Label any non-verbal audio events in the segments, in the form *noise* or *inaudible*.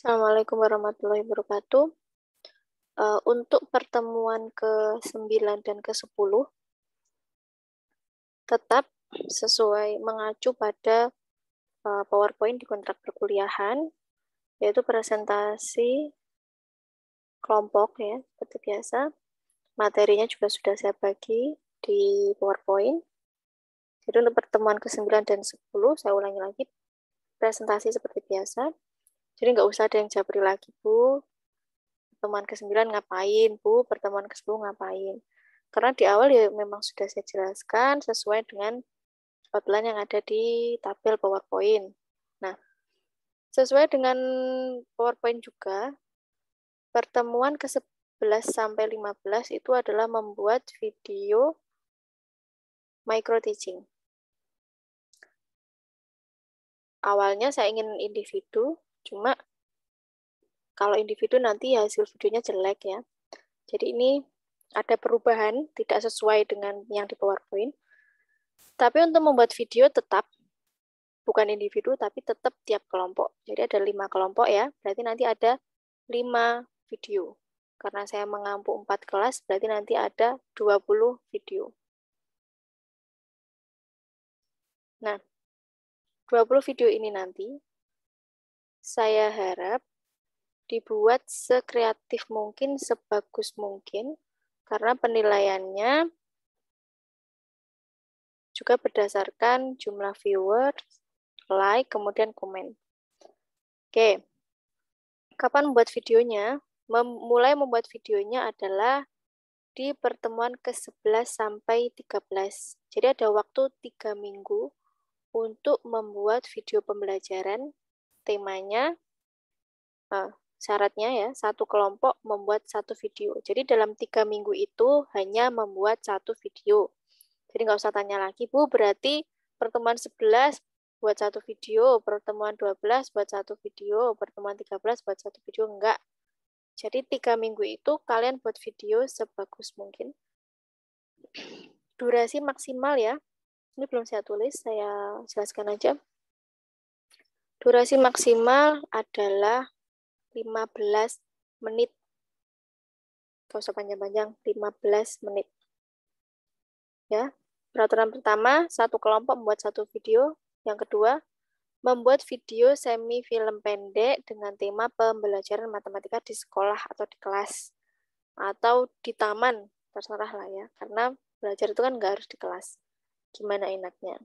Assalamualaikum warahmatullahi wabarakatuh. Uh, untuk pertemuan ke-9 dan ke-10, tetap sesuai mengacu pada uh, PowerPoint di kontrak perkuliahan, yaitu presentasi kelompok ya, seperti biasa. Materinya juga sudah saya bagi di PowerPoint. Jadi untuk pertemuan ke-9 dan 10, saya ulangi lagi, presentasi seperti biasa jadi nggak usah ada yang japri lagi, Bu. Pertemuan ke-9 ngapain, Bu? Pertemuan ke-10 ngapain? Karena di awal ya memang sudah saya jelaskan sesuai dengan outline yang ada di tabel PowerPoint. Nah, sesuai dengan PowerPoint juga, pertemuan ke-11 sampai 15 itu adalah membuat video micro teaching. Awalnya saya ingin individu, Cuma kalau individu nanti hasil videonya jelek ya. Jadi ini ada perubahan tidak sesuai dengan yang di PowerPoint. Tapi untuk membuat video tetap bukan individu tapi tetap tiap kelompok. Jadi ada lima kelompok ya. Berarti nanti ada lima video. Karena saya mengampu empat kelas, berarti nanti ada 20 video. Nah, 20 video ini nanti saya harap dibuat sekreatif mungkin, sebagus mungkin, karena penilaiannya juga berdasarkan jumlah viewer, like, kemudian komen. Oke, kapan membuat videonya? Memulai membuat videonya adalah di pertemuan ke-11 sampai 13. Jadi ada waktu 3 minggu untuk membuat video pembelajaran temanya uh, syaratnya ya satu kelompok membuat satu video. Jadi dalam tiga minggu itu hanya membuat satu video. Jadi nggak usah tanya lagi, Bu, berarti pertemuan 11 buat satu video, pertemuan 12 buat satu video, pertemuan 13 buat satu video, enggak. Jadi tiga minggu itu kalian buat video sebagus mungkin. Durasi maksimal ya, ini belum saya tulis, saya jelaskan aja. Durasi maksimal adalah 15 menit. Kalau usah panjang-panjang, 15 menit. Ya, Peraturan pertama, satu kelompok membuat satu video. Yang kedua, membuat video semi film pendek dengan tema pembelajaran matematika di sekolah atau di kelas. Atau di taman, terserah lah ya. Karena belajar itu kan nggak harus di kelas. Gimana enaknya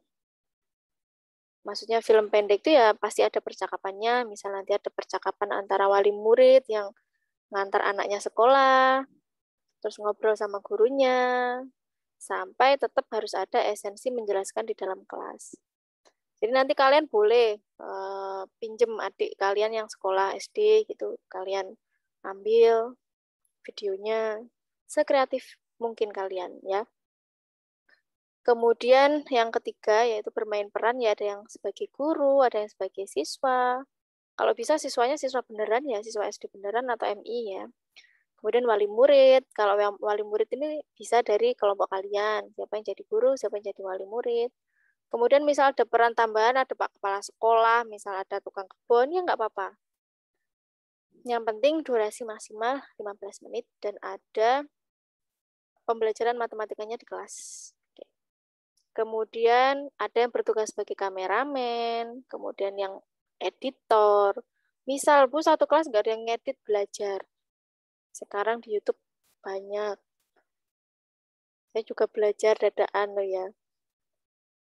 maksudnya film pendek itu ya pasti ada percakapannya misal nanti ada percakapan antara wali murid yang ngantar anaknya sekolah terus ngobrol sama gurunya sampai tetap harus ada esensi menjelaskan di dalam kelas jadi nanti kalian boleh uh, pinjem adik kalian yang sekolah SD gitu kalian ambil videonya sekreatif mungkin kalian ya Kemudian yang ketiga yaitu bermain peran ya ada yang sebagai guru, ada yang sebagai siswa. Kalau bisa siswanya siswa beneran ya, siswa SD beneran atau MI ya. Kemudian wali murid, kalau wali murid ini bisa dari kelompok kalian, siapa yang jadi guru, siapa yang jadi wali murid. Kemudian misal ada peran tambahan, ada pak kepala sekolah, misal ada tukang kebun, ya nggak apa-apa. Yang penting durasi maksimal 15 menit dan ada pembelajaran matematikanya di kelas. Kemudian ada yang bertugas sebagai kameramen, kemudian yang editor. Misal Bu satu kelas nggak ada yang ngedit belajar. Sekarang di YouTube banyak. Saya juga belajar dadaan loh ya.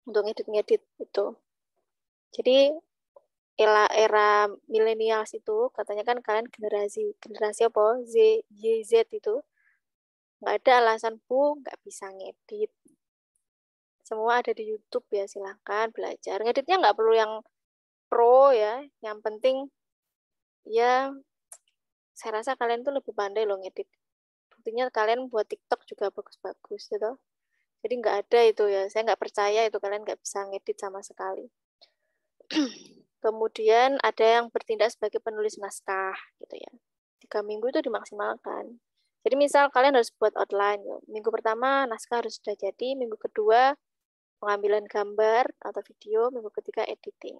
Untuk ngedit-ngedit itu. Jadi era era milenial itu katanya kan kalian generasi generasi apa Z Y Z itu nggak ada alasan bu nggak bisa ngedit semua ada di YouTube ya silahkan belajar ngeditnya nggak perlu yang pro ya yang penting ya saya rasa kalian tuh lebih pandai loh ngedit buktinya kalian buat TikTok juga bagus-bagus gitu jadi nggak ada itu ya saya nggak percaya itu kalian nggak bisa ngedit sama sekali *clears throat* kemudian ada yang bertindak sebagai penulis naskah gitu ya tiga minggu itu dimaksimalkan jadi misal kalian harus buat outline, ya. minggu pertama naskah harus sudah jadi, minggu kedua pengambilan gambar atau video, minggu ketiga editing.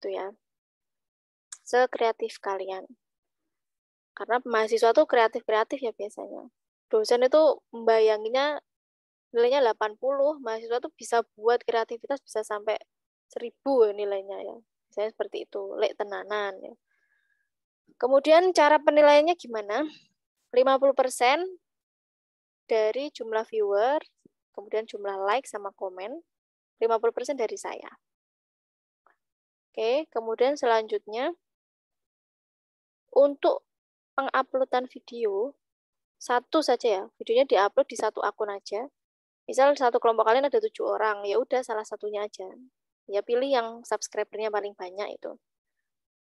Itu ya. Sekreatif kalian. Karena mahasiswa tuh kreatif-kreatif ya biasanya. Dosen itu membayanginya nilainya 80, mahasiswa tuh bisa buat kreativitas bisa sampai 1000 nilainya ya. Misalnya seperti itu, lek tenanan ya. Kemudian cara penilaiannya gimana? 50% dari jumlah viewer kemudian jumlah like sama komen 50% dari saya. Oke, kemudian selanjutnya untuk penguploadan video satu saja ya, videonya diupload di satu akun aja. Misal satu kelompok kalian ada tujuh orang, ya udah salah satunya aja. Ya pilih yang subscribernya paling banyak itu,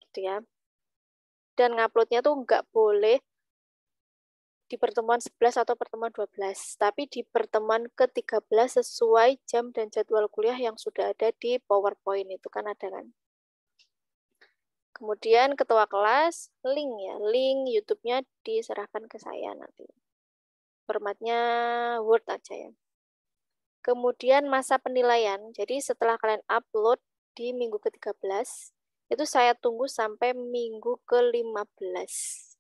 gitu ya. Dan nguploadnya tuh nggak boleh di pertemuan 11 atau pertemuan 12, tapi di pertemuan ke-13 sesuai jam dan jadwal kuliah yang sudah ada di PowerPoint itu kan ada kan. Kemudian ketua kelas link ya, link YouTube-nya diserahkan ke saya nanti. Formatnya Word aja ya. Kemudian masa penilaian. Jadi setelah kalian upload di minggu ke-13, itu saya tunggu sampai minggu ke-15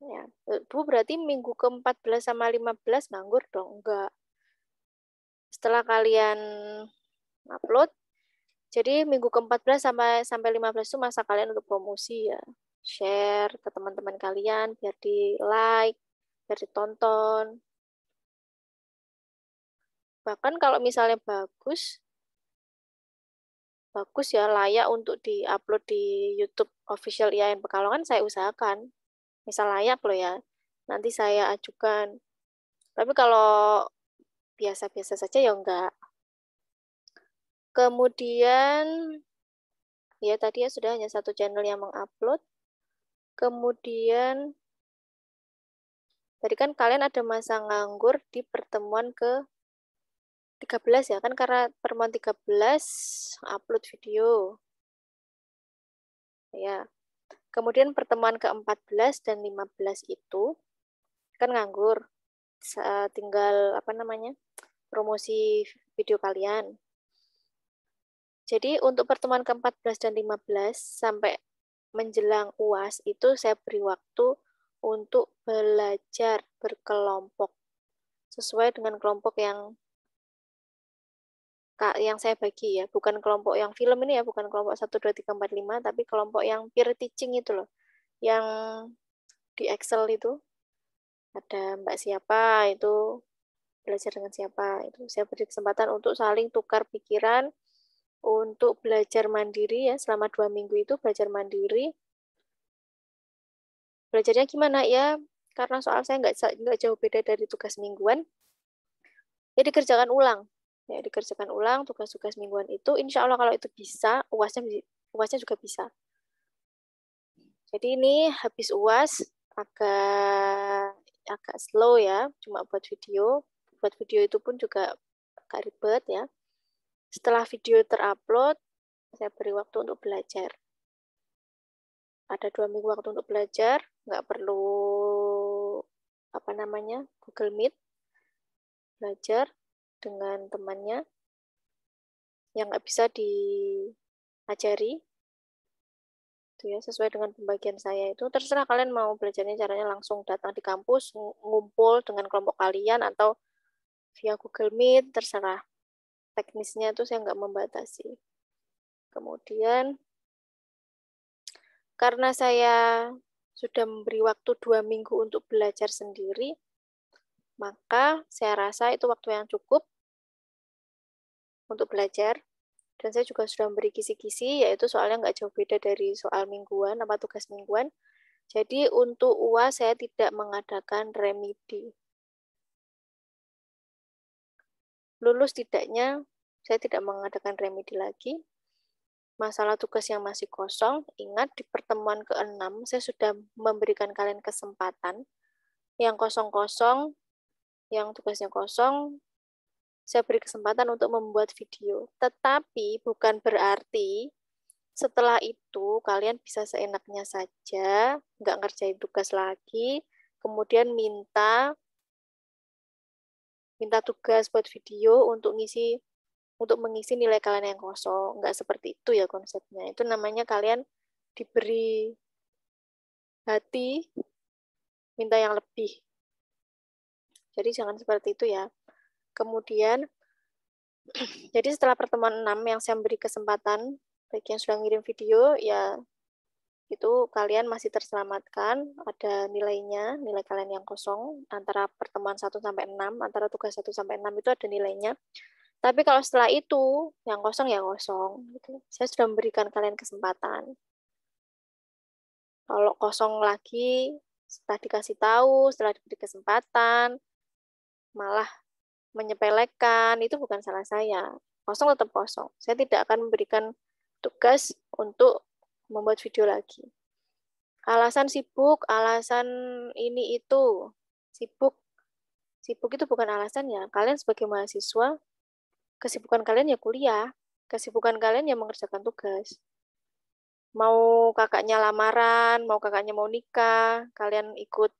Ya. Bu berarti minggu ke-14 sama 15 nganggur dong? Enggak. Setelah kalian upload, jadi minggu ke-14 sampai sampai 15 itu masa kalian untuk promosi ya. Share ke teman-teman kalian biar di-like, biar ditonton. Bahkan kalau misalnya bagus, bagus ya layak untuk diupload di YouTube official IAIN Pekalongan saya usahakan misal layak loh ya, nanti saya ajukan. Tapi kalau biasa-biasa saja ya enggak. Kemudian ya tadi ya sudah hanya satu channel yang mengupload. Kemudian tadi kan kalian ada masa nganggur di pertemuan ke 13 ya kan karena pertemuan 13 upload video. Ya. Kemudian pertemuan ke-14 dan 15 itu kan nganggur. Tinggal apa namanya? promosi video kalian. Jadi untuk pertemuan ke-14 dan 15 sampai menjelang UAS itu saya beri waktu untuk belajar berkelompok sesuai dengan kelompok yang yang saya bagi ya, bukan kelompok yang film ini ya, bukan kelompok 1, 2, 3, 4, 5, tapi kelompok yang peer teaching itu loh, yang di Excel itu, ada mbak siapa itu, belajar dengan siapa, itu saya beri kesempatan untuk saling tukar pikiran, untuk belajar mandiri ya, selama dua minggu itu belajar mandiri, belajarnya gimana ya, karena soal saya nggak, nggak jauh beda dari tugas mingguan, jadi ya kerjakan ulang, ya dikerjakan ulang tugas-tugas mingguan itu insya Allah kalau itu bisa uasnya uasnya juga bisa jadi ini habis uas agak agak slow ya cuma buat video buat video itu pun juga agak ribet ya setelah video terupload saya beri waktu untuk belajar ada dua minggu waktu untuk belajar nggak perlu apa namanya Google Meet belajar dengan temannya yang nggak bisa diajari itu ya sesuai dengan pembagian saya itu terserah kalian mau belajarnya caranya langsung datang di kampus ngumpul dengan kelompok kalian atau via Google Meet terserah teknisnya itu saya nggak membatasi kemudian karena saya sudah memberi waktu dua minggu untuk belajar sendiri maka saya rasa itu waktu yang cukup untuk belajar. Dan saya juga sudah memberi kisi-kisi, yaitu soalnya nggak jauh beda dari soal mingguan, apa tugas mingguan. Jadi untuk UAS saya tidak mengadakan remedi. Lulus tidaknya, saya tidak mengadakan remedi lagi. Masalah tugas yang masih kosong, ingat di pertemuan ke-6 saya sudah memberikan kalian kesempatan. Yang kosong-kosong yang tugasnya kosong, saya beri kesempatan untuk membuat video. Tetapi bukan berarti setelah itu kalian bisa seenaknya saja, nggak ngerjain tugas lagi, kemudian minta minta tugas buat video untuk ngisi untuk mengisi nilai kalian yang kosong. Nggak seperti itu ya konsepnya. Itu namanya kalian diberi hati minta yang lebih jadi jangan seperti itu ya. Kemudian, *clears throat* jadi setelah pertemuan 6 yang saya beri kesempatan, bagi yang sudah ngirim video, ya itu kalian masih terselamatkan, ada nilainya, nilai kalian yang kosong, antara pertemuan 1 sampai 6, antara tugas 1 sampai 6 itu ada nilainya. Tapi kalau setelah itu, yang kosong ya kosong. Gitu. Saya sudah memberikan kalian kesempatan. Kalau kosong lagi, setelah dikasih tahu, setelah diberi kesempatan, malah menyepelekan itu bukan salah saya kosong tetap kosong saya tidak akan memberikan tugas untuk membuat video lagi alasan sibuk alasan ini itu sibuk sibuk itu bukan alasan ya kalian sebagai mahasiswa kesibukan kalian ya kuliah kesibukan kalian ya mengerjakan tugas mau kakaknya lamaran mau kakaknya mau nikah kalian ikut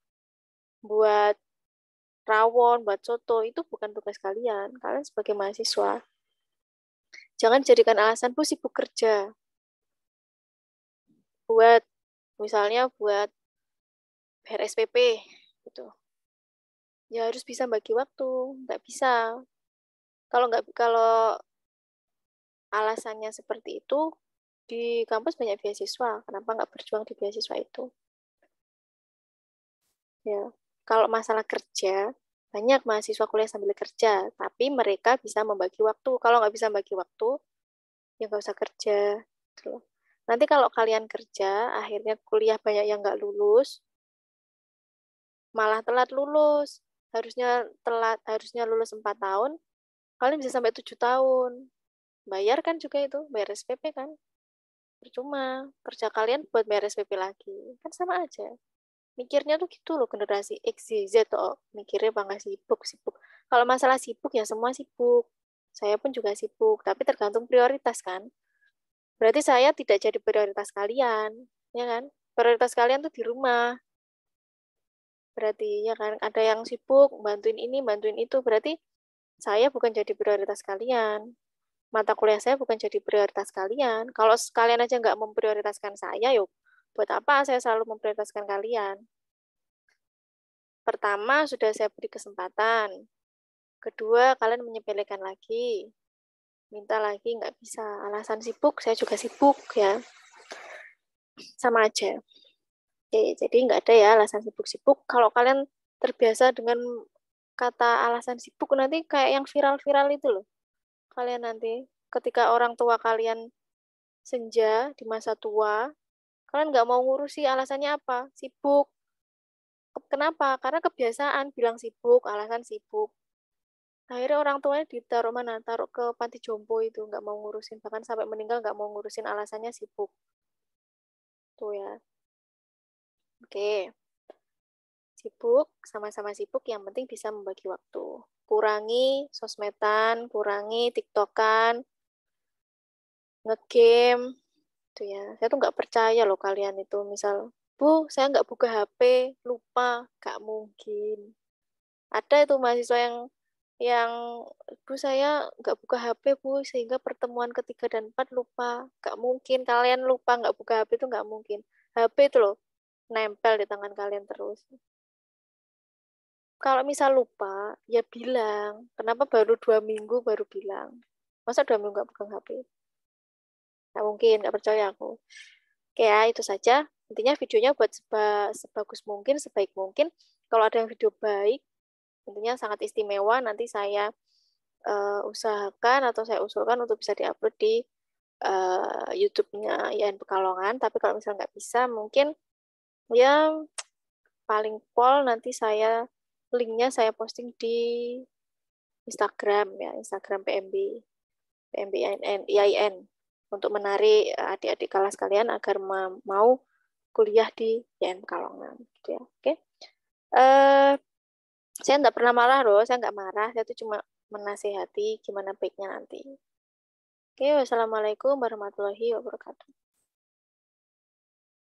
buat rawon, buat soto, itu bukan tugas kalian. Kalian sebagai mahasiswa. Jangan jadikan alasan bu sibuk kerja. Buat, misalnya buat bayar gitu. Ya harus bisa bagi waktu, nggak bisa. Kalau nggak kalau alasannya seperti itu, di kampus banyak beasiswa. Kenapa nggak berjuang di beasiswa itu? Ya. Kalau masalah kerja, banyak mahasiswa kuliah sambil kerja, tapi mereka bisa membagi waktu. Kalau nggak bisa membagi waktu, ya nggak usah kerja. Gitu Nanti kalau kalian kerja, akhirnya kuliah banyak yang nggak lulus, malah telat lulus. Harusnya telat, harusnya lulus 4 tahun, kalian bisa sampai tujuh tahun. Bayar kan juga itu, bayar SPP kan. Percuma, kerja kalian buat bayar SPP lagi. Kan sama aja mikirnya tuh gitu loh generasi X, Y, Z tuh mikirnya bangga sibuk sibuk kalau masalah sibuk ya semua sibuk saya pun juga sibuk tapi tergantung prioritas kan berarti saya tidak jadi prioritas kalian ya kan prioritas kalian tuh di rumah berarti ya kan ada yang sibuk bantuin ini bantuin itu berarti saya bukan jadi prioritas kalian mata kuliah saya bukan jadi prioritas kalian kalau kalian aja nggak memprioritaskan saya yuk Buat apa saya selalu memprioritaskan kalian? Pertama, sudah saya beri kesempatan. Kedua, kalian menyepelekan lagi. Minta lagi, nggak bisa. Alasan sibuk, saya juga sibuk ya. Sama aja. Oke, jadi nggak ada ya alasan sibuk-sibuk. Kalau kalian terbiasa dengan kata alasan sibuk nanti kayak yang viral-viral itu loh. Kalian nanti ketika orang tua kalian senja di masa tua, Kalian nggak mau ngurus sih alasannya apa? Sibuk. Kenapa? Karena kebiasaan bilang sibuk, alasan sibuk. Akhirnya orang tuanya ditaruh mana? Taruh ke panti jompo itu, nggak mau ngurusin. Bahkan sampai meninggal nggak mau ngurusin alasannya sibuk. Tuh ya. Oke. Sibuk, sama-sama sibuk, yang penting bisa membagi waktu. Kurangi sosmedan, kurangi tiktokan, ngegame, gitu ya saya tuh nggak percaya loh kalian itu misal bu saya nggak buka HP lupa nggak mungkin ada itu mahasiswa yang yang bu saya nggak buka HP bu sehingga pertemuan ketiga dan empat lupa nggak mungkin kalian lupa nggak buka HP itu nggak mungkin HP itu loh nempel di tangan kalian terus kalau misal lupa ya bilang kenapa baru dua minggu baru bilang masa dua minggu nggak pegang HP mungkin nggak percaya aku. Oke ya, itu saja. Intinya videonya buat seba, sebagus mungkin, sebaik mungkin. Kalau ada yang video baik, intinya sangat istimewa, nanti saya uh, usahakan atau saya usulkan untuk bisa diupload di uh, YouTube-nya YN Pekalongan. Tapi kalau misalnya nggak bisa, mungkin ya paling pol nanti saya linknya saya posting di Instagram ya Instagram PMB PMB IN IAIN untuk menarik eh, adik-adik kelas kalian agar mau kuliah di YM Kalongan gitu ya. Oke. Okay. Uh, eh, saya nggak pernah marah loh, saya nggak marah, saya tuh cuma menasehati gimana baiknya nanti. Oke, wassalamualaikum warahmatullahi wabarakatuh.